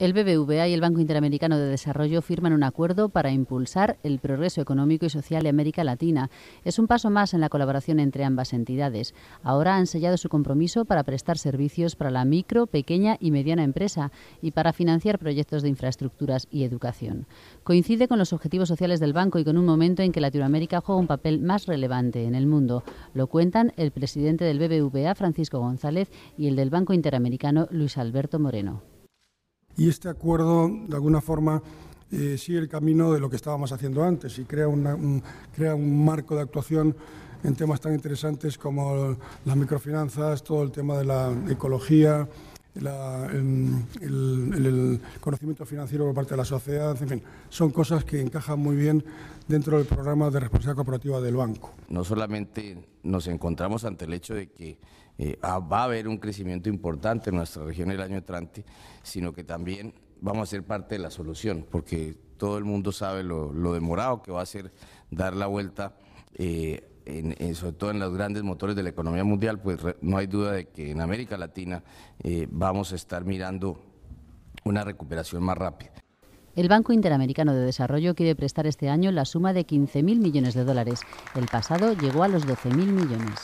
El BBVA y el Banco Interamericano de Desarrollo firman un acuerdo para impulsar el progreso económico y social de América Latina. Es un paso más en la colaboración entre ambas entidades. Ahora han sellado su compromiso para prestar servicios para la micro, pequeña y mediana empresa y para financiar proyectos de infraestructuras y educación. Coincide con los objetivos sociales del banco y con un momento en que Latinoamérica juega un papel más relevante en el mundo. Lo cuentan el presidente del BBVA, Francisco González, y el del Banco Interamericano, Luis Alberto Moreno y este acuerdo, de alguna forma, eh, sigue el camino de lo que estábamos haciendo antes y crea, un, crea un marco de actuación en temas tan interesantes como las microfinanzas, todo el tema de la ecología, la, conocimiento financiero por parte de la sociedad, en fin, son cosas que encajan muy bien dentro del programa de responsabilidad corporativa del banco. No solamente nos encontramos ante el hecho de que eh, ah, va a haber un crecimiento importante en nuestra región el año entrante, sino que también vamos a ser parte de la solución, porque todo el mundo sabe lo, demorado que va a ser dar la vuelta. Eh, sobre todo en los grandes motores de la economía mundial, pues no hay duda de que en América Latina eh, vamos a estar mirando una recuperación más rápida. El Banco Interamericano de Desarrollo quiere prestar este año la suma de 15.000 millones de dólares. El pasado llegó a los 12.000 millones.